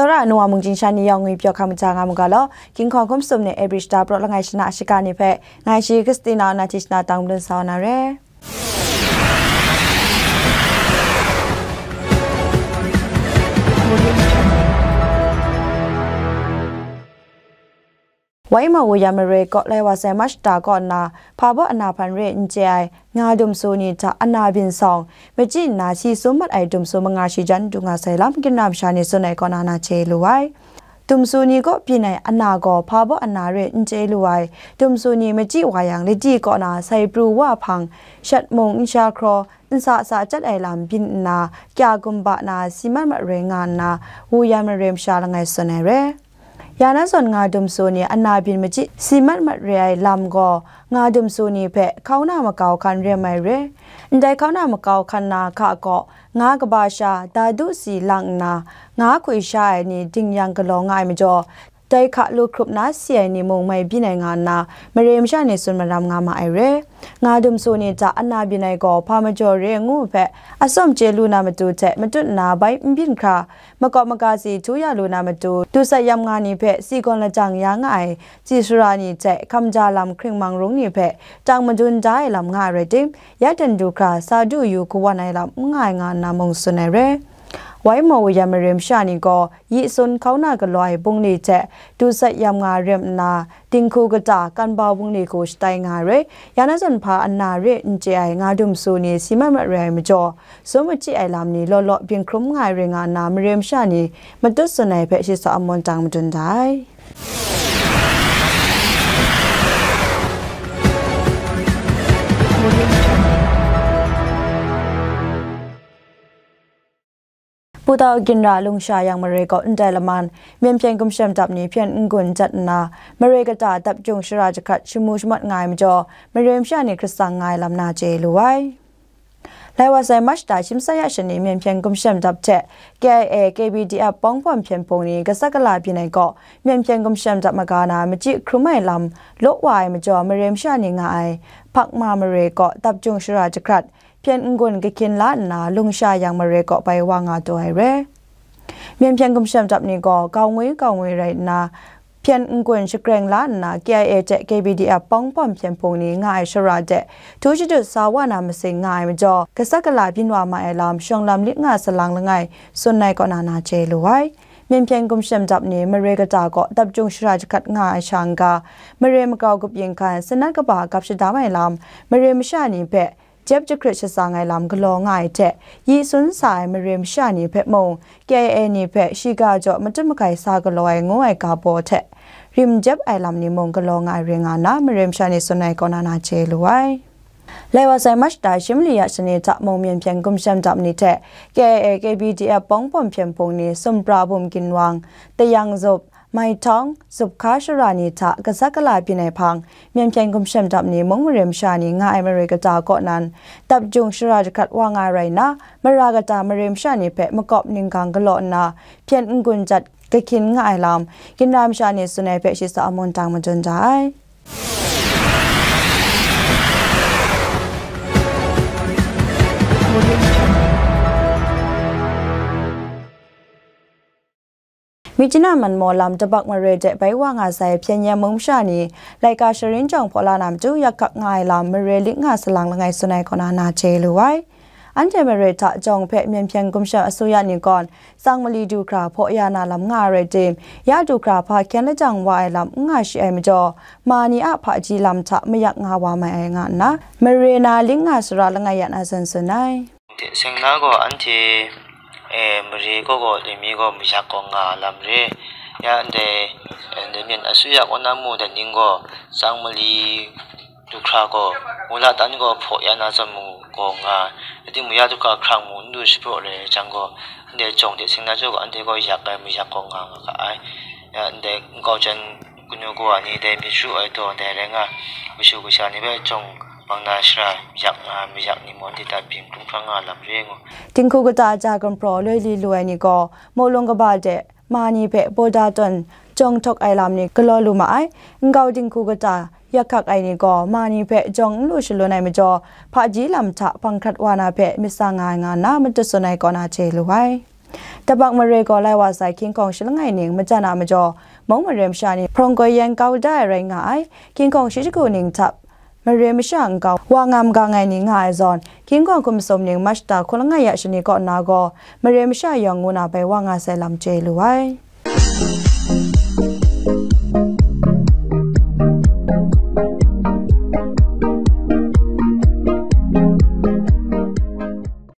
စောရအနဝမုန်ဂျင်ရှာနီယောင်ငွေပြောခမချာငါမကလောကင်ခွန်ခုမ်စုံနဲ့ average star pro လငိုင်ရှနာအရှိကနေဖက်ငိုင်ရှိခရစ်စတီနာနာချီရှနာတောင်ဘလန်ဆောနာရဲว้มาวยามเรก็เลว่าเซมัชตาก่อนนาพาบอนาพันเรนเจไองาดมโซนีจะอนาบินซองเมจินาชีสมัดไอดมโซมงาชิจันดุงาไซลัมกินนามชานิสนไอก่อนนาเชลุไวတုံဆူနီကိုပြည်နိုင်အနာကောဖာဘောအနာရဲအင်ကျေလူဝိုင်တုံဆူနီမကြည့်ဝါယံလေကြည့်ကောနာဆိုင်ပရူဝါဖန်ရှတ်မုံအင်ရှာခရောအင်စာစာချက်အိုင်လမ်ဘင်နာကြာဂွမ်ဘာနာစီမန်မရေငါနာဝူယမ်ရေမ်ရှာလငယ်စနေရဲယာနာဇွန်ငါဒုံဆိုနီအနာဘင်မချိစီမတ်မတ်ရိုင်လမ်ကိုငါဒုံဆိုနီဖက်ခေါနာမကောက်ခန်ရမိုင်ရဲအန်ဒိုင်ခေါနာမကောက်ခန်နာခါကောငါကဘာရှာဒါဒုစီလန်နာငါခွေရှာနီဒင်းယန်ကလောငိုင်မကျော်တိုင်ခလူခရုပနာစီအိုင်နီမုံမိုင်ပြိနိုင်ငါနာ မရေမရှနေဆွန်မရမ်ငါမအိုင်ရဲငါဒုံဆိုနေကြအနာပြိနိုင်ကောဖာမကျော်ရဲငုဖက်အစုံကျဲလူနာမတူချက်မတွနာပိုင်ပြင်းခါမကောမကစီချူရလူနာမတူတူဆက်ယမ်ငါနေဖက်စီကွန်လကြံယာငိုင်ជីစရာနေချက်ခမ်ဂျာလမ်ခရင်မန်ရုံနေဖက်တောင်မဒွန်းဂျိုင်လမ်ငါရတဲ့ရတန်ဒုခါစာဒူယူကဝနိုင်လမ်ငိုင်ငါနာမုံဆွနေရဲဝိုင်းမော်ဝရမရင်ရှာနီကိုယေစွန်ခေါနာကလွိုင်ပုန်နေချက်ဒုဆက်ယမ်ငါရမ်နာ တင်ခုကတာကန်ဘာပုန်နေကိုစတိုင်ငါရဲယာနာဇန်ဖာအနာရဲအင်ကျိုင်ငါဒုံဆူနေစီမမရဲမကျော်စုံမချီအိုင်လာမနီလော်လော်ပြင်ခရုံငါရငါနာမရင်ရှာနီမတွတ်စနေဖက်ရှိစအမွန်တန်မတွန်တိုင်းปูตากินราลงชายังมเรกอินเดลมันเมียนเพียงกุมเชมจับนี้เพียงกุนจัดนามเรกตาตับจงชราจกัดชิมูชมัดงายมจอมเรมชาเนคริสตังงายลำนาเจลุไวလဲဝဆိုင်မတ်တာချင်းဆရာရှင်နေမြန်ပြန်ကွန်ရှမ်တပ်ချက် KA KBDF ပေါင်းပွန်ပြန်ပုံနေကဆက်ကလာပြနေကော့မြန်ပြန်ကွန်ရှမ်တပ်မကနာမကြည့်ခရမိုင်လမ်လော့ဝိုင်မကျော်မရင်ရှာနေငိုင်ဖက်မာမရေကော့တပ်ဂျုံရှရာချခတ်เพียนงุนกินละนาลุงชายังมาเรก็ไปว่างาตัวไอเร่เมียนเพียงกุมชมจับนี่ก็เกาเงยเกาเงยไรนาเพียนงุนชเกรงละนา KIA เจ KBDF ป้องป้อมเพียนพงนี้ง่ายชราเจทุจริตสาวนามเสงง่ายมจอกษักลาพินวามาไอลามช่องลำลิง่าสลังละไงส่วนในก็นานาเจลไว้မြင်ပြန်ကုမ်ရှမ်ဂျပ်နေမရေကတာကောတပ်ဂျုံရှရာဂျကတ်ငါအရှန်ကမရေမကောက်ကပြင်ခန်စနတ်ကပါကပ်ရှဒါမိုင်လမ်မရေမရှာနေဘက်เจ็บจะเครียดชะสางไงลำกลองง่ายแท้ยีสุนสายมาเรียมชาหนีเพะมงแกเอนีเพะชิกาจอมันจะมาไก่ซากลอยงวยกาบอแท้ริมเจ็บไอลำนิมงกลองง่ายเรียงานะมาเรียมชาหนีสุนัยกอนานาเจลวยလေဝဆိုင်မတ်တိုင်ရှင်လီယစနေတမုံမြန်ပြန်ကွန်ရှမ်တပ်နေတဲ့ KAKBDF ပုံပုံပြန်ပုံနေစွန်ပရာဘုံကင်ဝမ်တယန်ဇော့မိုင်တောင်ဇုပ်ခါရှရာနီတာကဇက်ကလာပြနေဖန်မြန်ပြန်ကုံရှမ်တပ်နေမုံမရမ်ရှာနီငါအမေရိကတာကော့နန်တပ်ဂျုံရှရာကတ်ဝါငါရိုင်နာမရာကတာမရမ်ရှာနီဖဲမကော့နင်ကန်ကလော့နာပြန်ငွန်းဇတ်ကခင်ငါအလမ်ကင်ရမ်ရှာနီဆုနေဖဲရှိစာအမွန်တန်မဂျွန်ဂျိုင်我。မိချနာမန်မောလမ်တဘတ်မရေတဲ့ဘိုင်ဝါငါဆိုင်ဖြန်ညံမုံရှာနေလိုက်ကာရှရင်ကြောင့်ဖော်လာနာမကျူရကငိုင်လာမရေလိငါဆလန်လငိုင်စနိုင်ခနာနာချေလူဝိုင်อันเจเมเรตะจองเพะเมียนเพียงกุมเชอสุยานิกอนสร้างมลีดูคราพอยานาลำงาเรเจมยาดูคราพาแคนและจังวายลำงาชิไอมจอมานีอะพาจีลำทะไม่ยักงาวาไม่ไองานนะเมเรนาลิงงาสระละไงยันอาเซนสนายเสียงน้าก็อันเจအဲမရေကိုကိုဒီမီကိုမရှာကောငါလမ်ရေရန်တဲ့အန်ဒမင်အဆူရကနာမှုတဲ့နင်းကိုစောင်းမလီဒုခရာကိုဝလာတန်ကိုဖို့ရနာစမှုကိုငါအတိမရဒုခခရမှုနုရှိဖို့လေချန်ကိုနေကြုံတဲ့စင်နာကျောကအန်တဲ့ကိုရကဲမရကောငါကအိုင်အန်တဲ့ကောချန်ကုညကိုအနေတဲ့မြှူအဲ့တော့တဲ့ငါမရှိကိုရှာနေပဲကြုံ Bangashra yak nga mi yak ni mon dita pim tung phanga lam rengo ting khu ta cha kam pro loi li loi ni ko mo long ga ba de ma ni phe bo da ton jong thok ai lam ni klo lu ma ai ngau ting khu ta yak khak ai ni ko ma ni phe jong lu shlo nai ma jo pha ji lam cha pang khat wa na phe mi sa nga nga na ma tu so nai ko na che lu ai တပတ်မရေကောလိုက်ဝဆိုင်ကင်းကောင်ရှလငိုင်နင်းမကြနာမကြောမုံမရမ်ရှာနေဖရုံကိုယန်ကောက်ဒိုင်ရိုင်းငိုင်ကင်းကောင်ရှိချကိုနင်းချပ်မရေမရှာငကောဝါငမ်ကငိုင်နီငါအဇွန်ကင်းကောကုမစုံနေမတ်တာခလငါရရှိနေကောနာကောမရေမရှာယောင်ငုနာပဲဝါငါဆဲလမ်ချေလူဝိုင်